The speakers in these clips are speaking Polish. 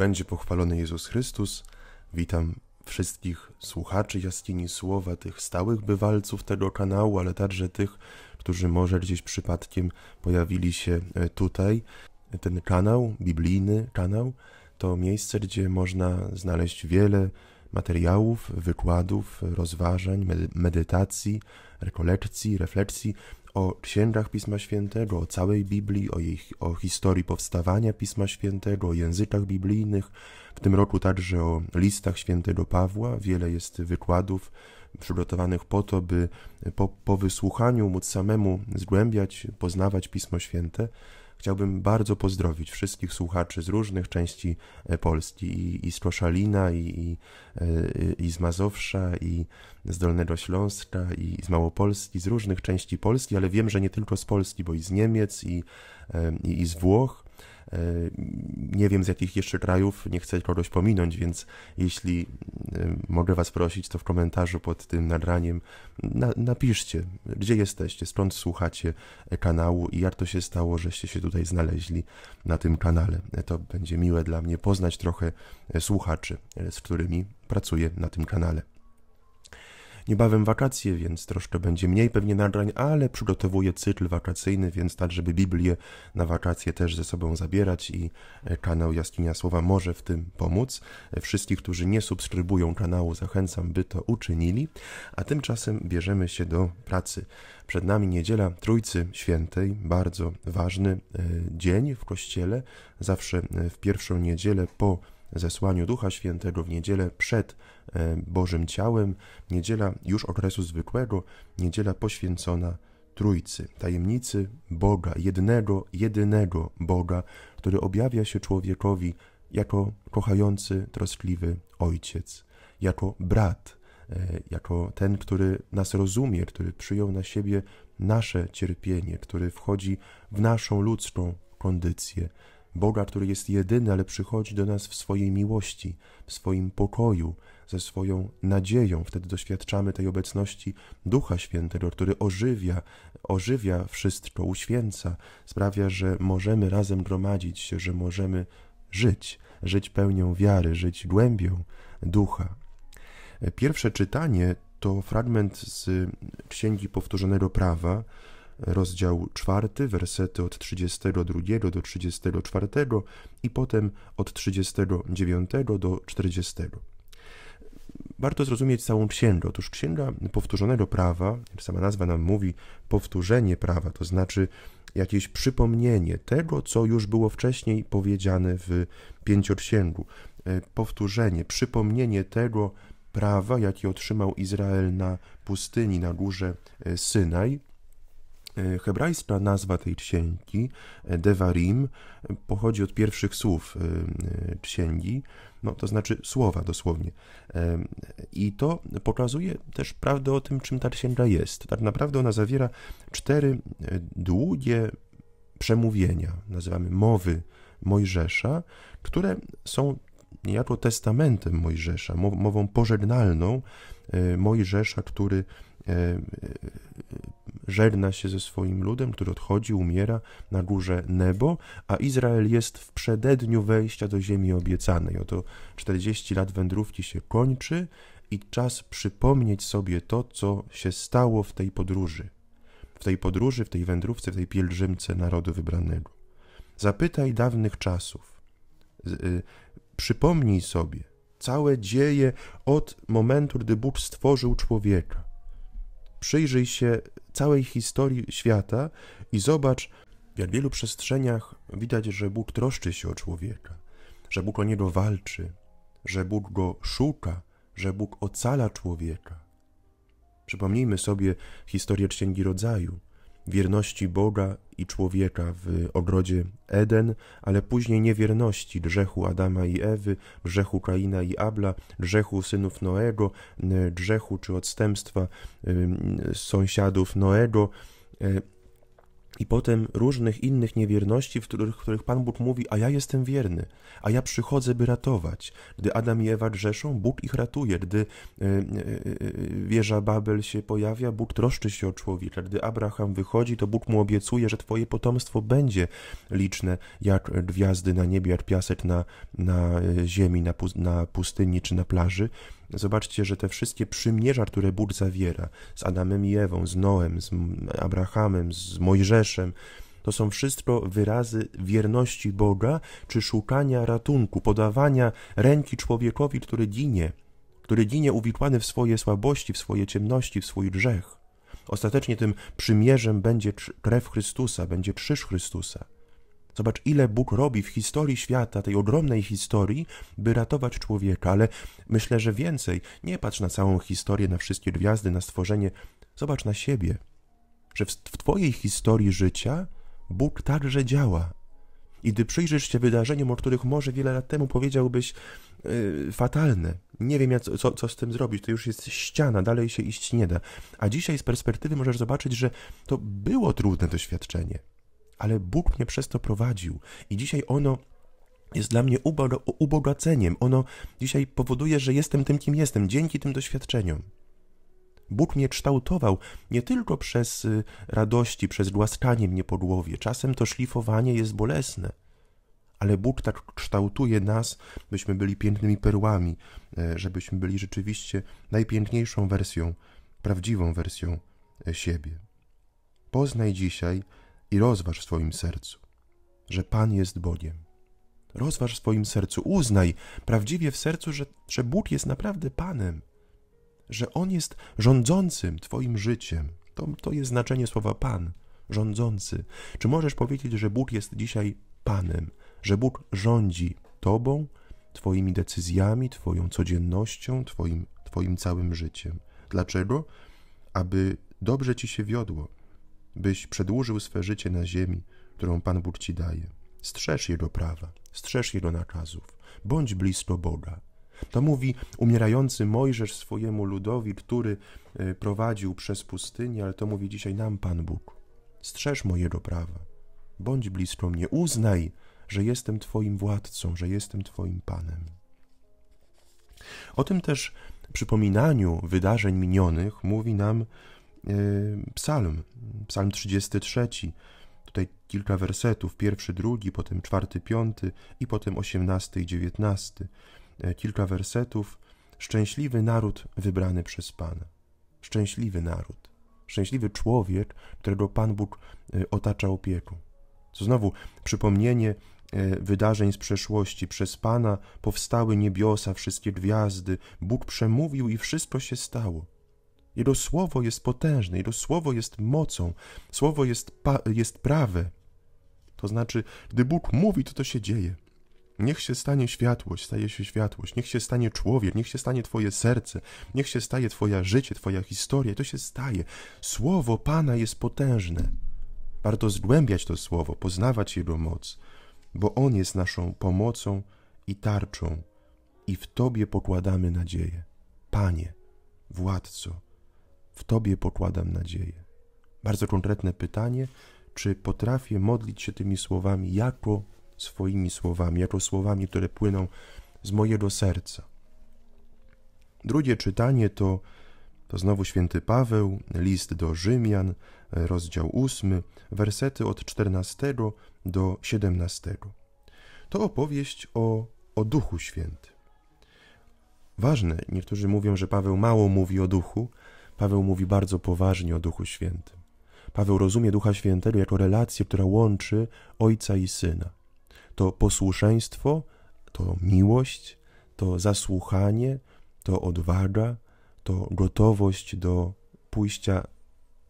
będzie pochwalony Jezus Chrystus. Witam wszystkich słuchaczy Jaskini Słowa, tych stałych bywalców tego kanału, ale także tych, którzy może gdzieś przypadkiem pojawili się e, tutaj. Ten kanał, biblijny kanał, to miejsce, gdzie można znaleźć wiele materiałów, wykładów, rozważań, medytacji, rekolekcji, refleksji o księgach Pisma Świętego, o całej Biblii, o, jej, o historii powstawania Pisma Świętego, o językach biblijnych, w tym roku także o listach świętego Pawła. Wiele jest wykładów przygotowanych po to, by po, po wysłuchaniu móc samemu zgłębiać, poznawać Pismo Święte. Chciałbym bardzo pozdrowić wszystkich słuchaczy z różnych części e, Polski i, i z Koszalina, i, i, e, i, z Mazowsza, i z Dolnego Śląska, i z Małopolski, z różnych części Polski, ale wiem, że nie tylko z Polski, bo i z Niemiec, i, i, e, i z Włoch E, nie wiem z jakich jeszcze krajów, nie chcę kogoś pominąć, więc jeśli e, mogę Was prosić, to w komentarzu pod tym nagraniem na, napiszcie, gdzie jesteście, skąd słuchacie e, kanału i jak to się stało, żeście się tutaj znaleźli na tym kanale. To będzie miłe dla mnie poznać trochę słuchaczy, z którymi pracuję na tym kanale. Niebawem wakacje, więc troszkę będzie mniej pewnie nagrań, ale przygotowuję cykl wakacyjny, więc tak, żeby Biblię na wakacje też ze sobą zabierać i e, kanał Jaskinia Słowa może w tym pomóc. E, wszystkich, którzy nie subskrybują kanału, zachęcam, by to uczynili, a tymczasem bierzemy się do pracy. Przed nami niedziela Trójcy Świętej, bardzo ważny e, dzień w kościele, zawsze w pierwszą niedzielę po zesłaniu Ducha Świętego w niedzielę przed e, Bożym Ciałem, niedziela już okresu zwykłego, niedziela poświęcona Trójcy, tajemnicy Boga, jednego, jedynego Boga, który objawia się człowiekowi jako kochający, troskliwy ojciec, jako brat, e, jako ten, który nas rozumie, który przyjął na siebie nasze cierpienie, który wchodzi w naszą ludzką kondycję, Boga, który jest jedyny, ale przychodzi do nas w swojej miłości, w swoim pokoju, ze swoją nadzieją. Wtedy doświadczamy tej obecności Ducha Świętego, który ożywia, ożywia wszystko, uświęca, sprawia, że możemy razem gromadzić się, że możemy żyć, żyć pełnią wiary, żyć głębią Ducha. Pierwsze czytanie to fragment z Księgi Powtórzonego Prawa, rozdział 4, wersety od 32 do 34 i potem od 39 do 40. Warto zrozumieć całą księgę. Otóż księga powtórzonego prawa, jak sama nazwa nam mówi, powtórzenie prawa, to znaczy jakieś przypomnienie tego, co już było wcześniej powiedziane w pięcioksięgu. E, powtórzenie, przypomnienie tego prawa, jakie otrzymał Izrael na pustyni, na górze e, Synaj, E, hebrajska nazwa tej księgi, e, Devarim, e, pochodzi od pierwszych słów księgi, no, to znaczy słowa dosłownie. I to pokazuje też prawdę o tym, czym ta księga jest. Tak naprawdę ona zawiera cztery długie przemówienia, nazywamy mowy Mojżesza, które są niejako testamentem Mojżesza, mową pożegnalną Mojżesza, który E, e, żegna się ze swoim ludem, który odchodzi, umiera na górze Nebo, a Izrael jest w przededniu wejścia do ziemi obiecanej. Oto 40 lat wędrówki się kończy i czas przypomnieć sobie to, co się stało w tej podróży. W tej podróży, w tej wędrówce, w tej pielgrzymce narodu wybranego. Zapytaj dawnych czasów. Y, przypomnij sobie całe dzieje od momentu, gdy Bóg stworzył człowieka Przyjrzyj się całej historii świata i zobacz, jak w wielu przestrzeniach widać, że Bóg troszczy się o człowieka, że Bóg o niego walczy, że Bóg go szuka, że Bóg ocala człowieka. Przypomnijmy sobie historię Księgi Rodzaju, wierności Boga i człowieka w ogrodzie Eden, ale później niewierności grzechu Adama i Ewy, grzechu Kaina i Abla, grzechu synów Noego, grzechu czy odstępstwa sąsiadów Noego e, i potem różnych innych niewierności, w których, w których, Pan Bóg mówi, a ja jestem wierny, a ja przychodzę, by ratować. Gdy Adam i Ewa grzeszą, Bóg ich ratuje. Gdy y, y, wieża Babel się pojawia, Bóg troszczy się o człowieka. Gdy Abraham wychodzi, to Bóg mu obiecuje, że twoje potomstwo będzie liczne, jak gwiazdy na niebie, jak piasek na, na ziemi, na, na pustyni czy na plaży. Zobaczcie, że te wszystkie przymierza, które Bóg zawiera z Adamem i Ewą, z Noem, z Abrahamem, z Mojżeszem, to są wszystko wyrazy wierności Boga czy szukania ratunku, podawania ręki człowiekowi, który ginie, który ginie uwikłany w swoje słabości, w swoje ciemności, w swój grzech. Ostatecznie tym przymierzem będzie krew Chrystusa, będzie krzyż Chrystusa. Zobacz, ile Bóg robi w historii świata, tej ogromnej historii, by ratować człowieka, ale myślę, że więcej. Nie patrz na całą historię, na wszystkie gwiazdy, na stworzenie. Zobacz na siebie, że w, w Twojej historii życia Bóg także działa. I gdy przyjrzysz się wydarzeniom, o których może wiele lat temu powiedziałbyś yy, fatalne, nie wiem co, co z tym zrobić, to już jest ściana, dalej się iść nie da. A dzisiaj z perspektywy możesz zobaczyć, że to było trudne doświadczenie ale Bóg mnie przez to prowadził i dzisiaj ono jest dla mnie ubogaceniem. Ono dzisiaj powoduje, że jestem tym, kim jestem, dzięki tym doświadczeniom. Bóg mnie kształtował nie tylko przez y, radości, przez głaskanie mnie po głowie. Czasem to szlifowanie jest bolesne, ale Bóg tak kształtuje nas, byśmy byli pięknymi perłami, y, żebyśmy byli rzeczywiście najpiękniejszą wersją, prawdziwą wersją y, siebie. Poznaj dzisiaj, i rozważ w swoim sercu, że Pan jest Bogiem. Rozważ w swoim sercu, uznaj prawdziwie w sercu, że, że Bóg jest naprawdę Panem, że On jest rządzącym Twoim życiem. To, to jest znaczenie słowa Pan, rządzący. Czy możesz powiedzieć, że Bóg jest dzisiaj Panem, że Bóg rządzi Tobą, Twoimi decyzjami, Twoją codziennością, Twoim, twoim całym życiem? Dlaczego? Aby dobrze Ci się wiodło, byś przedłużył swe życie na ziemi, którą Pan Bóg ci daje. Strzeż Jego prawa, strzeż Jego nakazów, bądź blisko Boga. To mówi umierający Mojżesz swojemu ludowi, który e, prowadził przez pustynię, ale to mówi dzisiaj nam Pan Bóg. Strzeż mojego prawa, bądź blisko mnie, uznaj, że jestem Twoim władcą, że jestem Twoim Panem. O tym też przypominaniu wydarzeń minionych mówi nam psalm, psalm 33. Tutaj kilka wersetów, pierwszy, drugi, potem czwarty, piąty i potem osiemnasty i dziewiętnasty. E, kilka wersetów. Szczęśliwy naród wybrany przez Pana. Szczęśliwy naród. Szczęśliwy człowiek, którego Pan Bóg e, otacza opieką. Co znowu przypomnienie e, wydarzeń z przeszłości. Przez Pana powstały niebiosa, wszystkie gwiazdy. Bóg przemówił i wszystko się stało. Jego słowo jest potężne, Jego słowo jest mocą, słowo jest, jest prawe. To znaczy, gdy Bóg mówi, to to się dzieje. Niech się stanie światłość, staje się światłość. Niech się stanie człowiek, niech się stanie Twoje serce, niech się staje Twoje życie, Twoja historia. To się staje. Słowo Pana jest potężne. Warto zgłębiać to słowo, poznawać Jego moc, bo On jest naszą pomocą i tarczą, i w Tobie pokładamy nadzieję. Panie, władco, w Tobie pokładam nadzieję. Bardzo konkretne pytanie, czy potrafię modlić się tymi słowami jako swoimi słowami, jako słowami, które płyną z mojego serca. Drugie czytanie to, to znowu święty Paweł, list do Rzymian, rozdział 8, wersety od 14 do 17. To opowieść o, o Duchu Świętym. Ważne, niektórzy mówią, że Paweł mało mówi o Duchu, Paweł mówi bardzo poważnie o Duchu Świętym. Paweł rozumie Ducha Świętego jako relację, która łączy Ojca i Syna. To posłuszeństwo, to miłość, to zasłuchanie, to odwaga, to gotowość do pójścia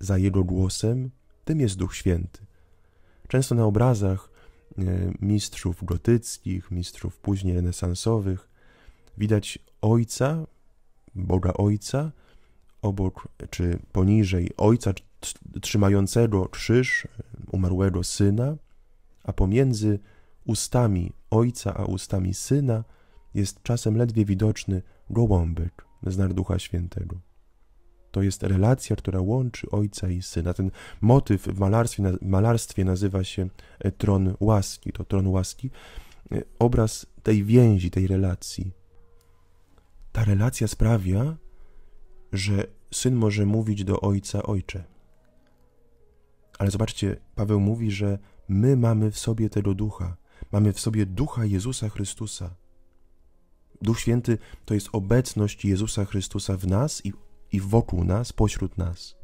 za Jego głosem, tym jest Duch Święty. Często na obrazach e, mistrzów gotyckich, mistrzów później renesansowych widać Ojca, Boga Ojca, obok czy poniżej ojca trzymającego krzyż umarłego syna, a pomiędzy ustami ojca a ustami syna jest czasem ledwie widoczny gołąbek znak Ducha Świętego. To jest relacja, która łączy ojca i syna. Ten motyw w malarstwie, malarstwie nazywa się e, tron łaski. To tron łaski, e, obraz tej więzi, tej relacji. Ta relacja sprawia, że syn może mówić do ojca ojcze. Ale zobaczcie, Paweł mówi, że my mamy w sobie tego ducha, mamy w sobie ducha Jezusa Chrystusa. Duch Święty to jest obecność Jezusa Chrystusa w nas i, i wokół nas, pośród nas.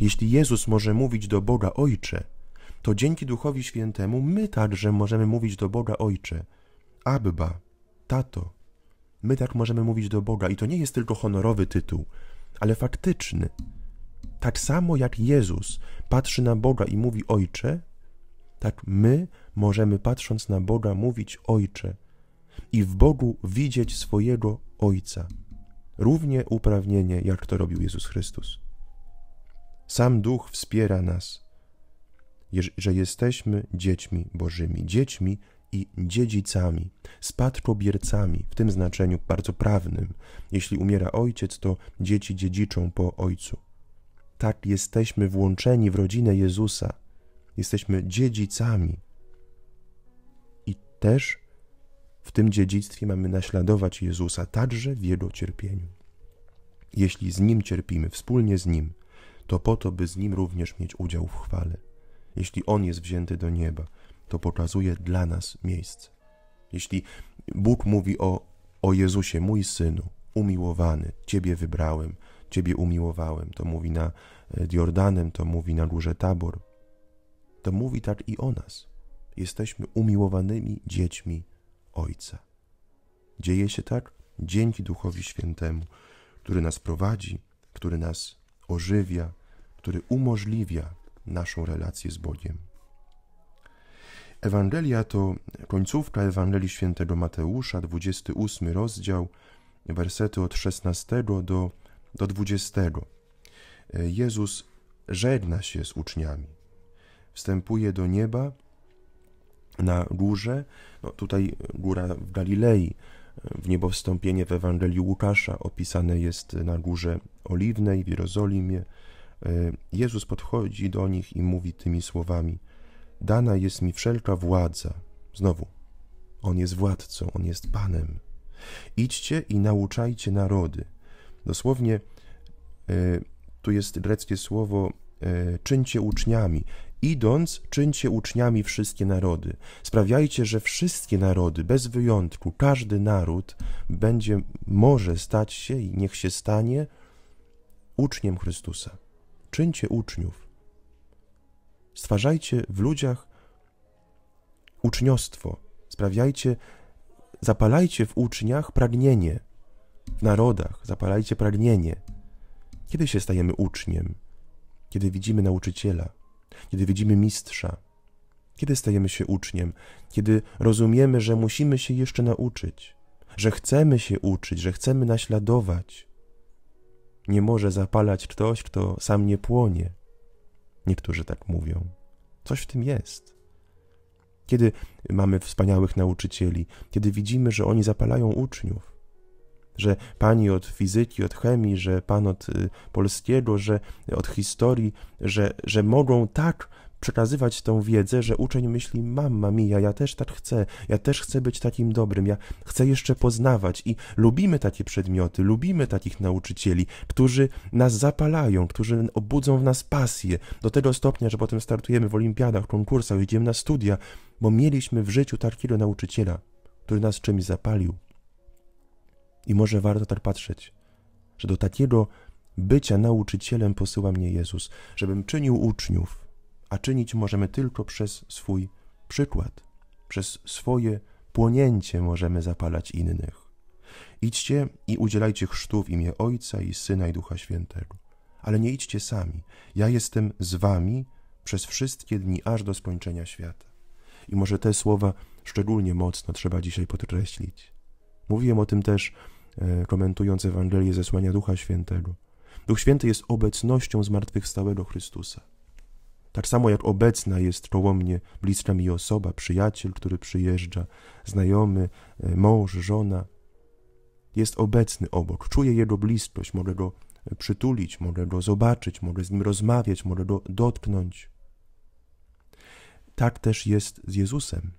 Jeśli Jezus może mówić do Boga Ojcze, to dzięki Duchowi Świętemu my także możemy mówić do Boga Ojcze, Abba, Tato. My tak możemy mówić do Boga i to nie jest tylko honorowy tytuł, ale faktyczny. Tak samo jak Jezus patrzy na Boga i mówi Ojcze, tak my możemy patrząc na Boga mówić Ojcze i w Bogu widzieć swojego Ojca. Równie uprawnienie, jak to robił Jezus Chrystus. Sam Duch wspiera nas, że jesteśmy dziećmi Bożymi, dziećmi i dziedzicami, spadkobiercami w tym znaczeniu bardzo prawnym. Jeśli umiera ojciec, to dzieci dziedziczą po ojcu. Tak jesteśmy włączeni w rodzinę Jezusa. Jesteśmy dziedzicami. I też w tym dziedzictwie mamy naśladować Jezusa także w jego cierpieniu. Jeśli z nim cierpimy, wspólnie z nim, to po to, by z nim również mieć udział w chwale. Jeśli on jest wzięty do nieba, to pokazuje dla nas miejsce. Jeśli Bóg mówi o, o Jezusie, mój synu, umiłowany, ciebie wybrałem, ciebie umiłowałem, to mówi na e, Jordanem, to mówi na górze Tabor, to mówi tak i o nas. Jesteśmy umiłowanymi dziećmi Ojca. Dzieje się tak dzięki Duchowi Świętemu, który nas prowadzi, który nas ożywia, który umożliwia naszą relację z Bogiem. Ewangelia to końcówka Ewangelii Świętego Mateusza, 28 rozdział, wersety od 16 do, do 20. Jezus żegna się z uczniami, wstępuje do nieba na górze, no tutaj góra w Galilei, w niebo w Ewangelii Łukasza opisane jest na górze Oliwnej w Jerozolimie. Jezus podchodzi do nich i mówi tymi słowami – Dana jest mi wszelka władza. Znowu, on jest władcą, on jest panem. Idźcie i nauczajcie narody. Dosłownie e, tu jest greckie słowo e, czyńcie uczniami. Idąc, czyńcie uczniami wszystkie narody. Sprawiajcie, że wszystkie narody, bez wyjątku, każdy naród będzie, może stać się i niech się stanie uczniem Chrystusa. Czyńcie uczniów. Stwarzajcie w ludziach uczniostwo, sprawiajcie, zapalajcie w uczniach pragnienie, w narodach zapalajcie pragnienie. Kiedy się stajemy uczniem? Kiedy widzimy nauczyciela, kiedy widzimy mistrza, kiedy stajemy się uczniem, kiedy rozumiemy, że musimy się jeszcze nauczyć, że chcemy się uczyć, że chcemy naśladować. Nie może zapalać ktoś, kto sam nie płonie. Niektórzy tak mówią. Coś w tym jest. Kiedy mamy wspaniałych nauczycieli, kiedy widzimy, że oni zapalają uczniów, że pani od fizyki, od chemii, że pan od y, polskiego, że y, od historii, że, że mogą tak przekazywać tą wiedzę, że uczeń myśli, mamma mia, ja też tak chcę, ja też chcę być takim dobrym, ja chcę jeszcze poznawać i lubimy takie przedmioty, lubimy takich nauczycieli, którzy nas zapalają, którzy obudzą w nas pasję do tego stopnia, że potem startujemy w olimpiadach, konkursach, idziemy na studia, bo mieliśmy w życiu takiego nauczyciela, który nas czymś zapalił. I może warto tak patrzeć, że do takiego bycia nauczycielem posyła mnie Jezus, żebym czynił uczniów, a czynić możemy tylko przez swój przykład. Przez swoje płonięcie możemy zapalać innych. Idźcie i udzielajcie chrztu w imię Ojca i Syna i Ducha Świętego. Ale nie idźcie sami. Ja jestem z wami przez wszystkie dni aż do skończenia świata. I może te słowa szczególnie mocno trzeba dzisiaj podkreślić. Mówiłem o tym też e, komentując Ewangelię zesłania Ducha Świętego. Duch Święty jest obecnością zmartwychwstałego Chrystusa. Tak samo jak obecna jest koło mnie bliska mi osoba, przyjaciel, który przyjeżdża, znajomy, e, mąż, żona, jest obecny obok, czuję jego bliskość, mogę go e, przytulić, mogę go zobaczyć, mogę z nim rozmawiać, mogę go dotknąć. Tak też jest z Jezusem.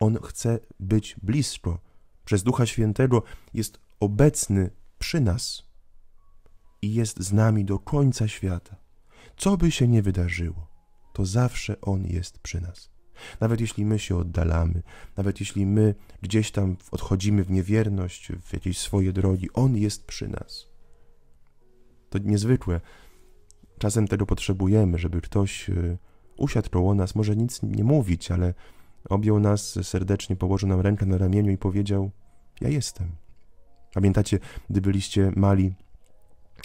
On chce być blisko. Przez Ducha Świętego jest obecny przy nas i jest z nami do końca świata. Co by się nie wydarzyło, to zawsze On jest przy nas. Nawet jeśli my się oddalamy, nawet jeśli my gdzieś tam odchodzimy w niewierność, w jakieś swoje drogi, On jest przy nas. To niezwykłe. Czasem tego potrzebujemy, żeby ktoś y, usiadł koło nas, może nic nie mówić, ale objął nas y, serdecznie, położył nam rękę na ramieniu i powiedział: Ja jestem. Pamiętacie, gdy byliście mali,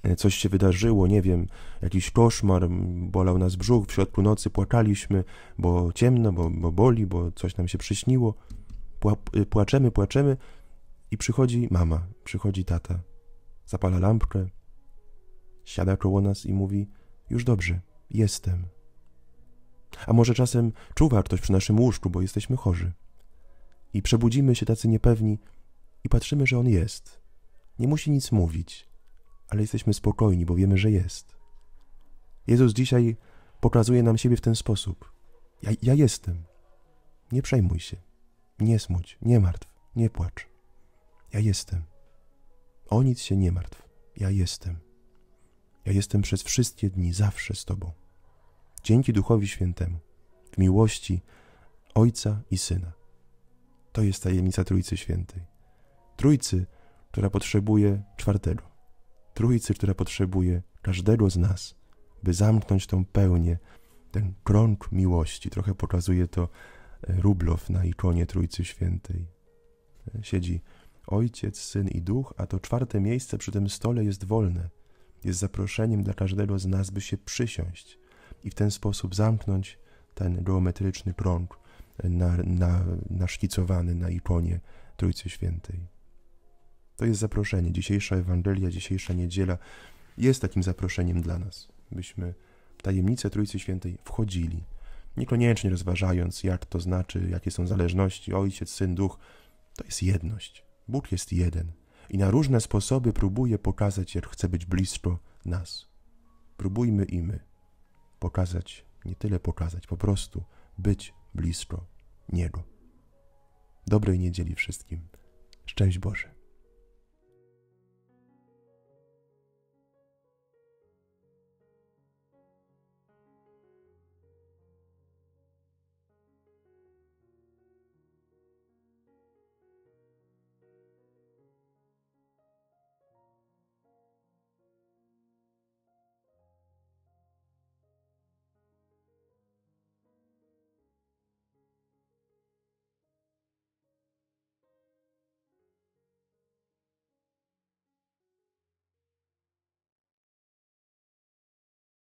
E, coś się wydarzyło, nie wiem, jakiś koszmar, bolał nas brzuch, w środku nocy płakaliśmy, bo ciemno, bo, bo boli, bo coś nam się przyśniło. Pła, e, płaczemy, płaczemy i przychodzi mama, przychodzi tata, zapala lampkę, siada koło nas i mówi: Już dobrze, jestem. A może czasem czuwa ktoś przy naszym łóżku, bo jesteśmy chorzy. I przebudzimy się tacy niepewni i patrzymy, że on jest. Nie musi nic mówić ale jesteśmy spokojni, bo wiemy, że jest. Jezus dzisiaj pokazuje nam siebie w ten sposób. Ja, ja jestem. Nie przejmuj się. Nie smuć, nie martw, nie płacz. Ja jestem. O nic się nie martw. Ja jestem. Ja jestem przez wszystkie dni, zawsze z Tobą. Dzięki Duchowi Świętemu, w miłości Ojca i Syna. To jest tajemnica Trójcy Świętej. Trójcy, która potrzebuje czwartego. Trójcy, która potrzebuje każdego z nas, by zamknąć tą pełnię, ten krąg miłości. Trochę pokazuje to e, Rublow na ikonie Trójcy Świętej. E, siedzi Ojciec, Syn i Duch, a to czwarte miejsce przy tym stole jest wolne. Jest zaproszeniem dla każdego z nas, by się przysiąść i w ten sposób zamknąć ten geometryczny krąg e, na, na, naszkicowany na ikonie Trójcy Świętej. To jest zaproszenie. Dzisiejsza Ewangelia, dzisiejsza niedziela jest takim zaproszeniem dla nas, byśmy w tajemnicę Trójcy Świętej wchodzili, niekoniecznie rozważając, jak to znaczy, jakie są zależności, Ojciec, Syn, Duch. To jest jedność. Bóg jest jeden i na różne sposoby próbuje pokazać, jak chce być blisko nas. Próbujmy i my pokazać, nie tyle pokazać, po prostu być blisko Niego. Dobrej niedzieli wszystkim. Szczęść Boże.